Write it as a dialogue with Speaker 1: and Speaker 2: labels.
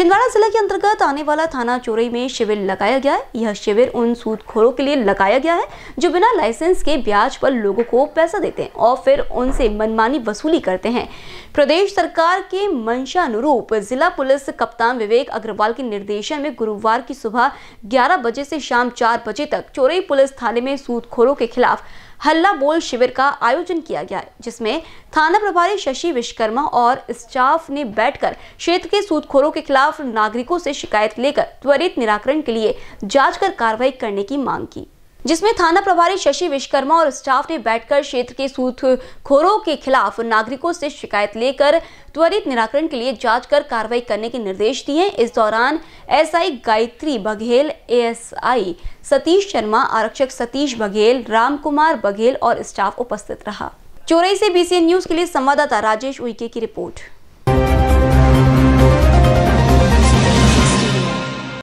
Speaker 1: छिंदवाड़ा जिला के अंतर्गत आने वाला थाना चोरी में शिविर लगाया गया है यह शिविर उन सूदखोरों के लिए लगाया गया है जो बिना लाइसेंस के ब्याज पर लोगों को पैसा देते हैं और फिर उनसे मनमानी वसूली करते हैं प्रदेश सरकार के मंशानुरूप जिला पुलिस कप्तान विवेक अग्रवाल के निर्देशन में गुरुवार की सुबह ग्यारह बजे से शाम चार बजे तक चोरई पुलिस थाने में सूदखोरों के खिलाफ हल्ला बोल शिविर का आयोजन किया गया जिसमें थाना प्रभारी शशि विश्वकर्मा और स्टाफ ने बैठकर क्षेत्र के सूदखोरों के खिलाफ नागरिकों से शिकायत लेकर त्वरित निराकरण के लिए जांच कर कार्रवाई करने की मांग की जिसमें थाना प्रभारी शशि विश्वकर्मा और स्टाफ ने बैठकर क्षेत्र के सूदखोरों के खिलाफ नागरिकों से शिकायत लेकर त्वरित निराकरण के लिए जांच कर कार्रवाई करने के निर्देश दिए इस दौरान एसआई गायत्री बघेल एएसआई सतीश शर्मा आरक्षक सतीश बघेल राम कुमार बघेल और स्टाफ उपस्थित रहा चोरई से बीसीएन न्यूज के लिए संवाददाता राजेश उइके की रिपोर्ट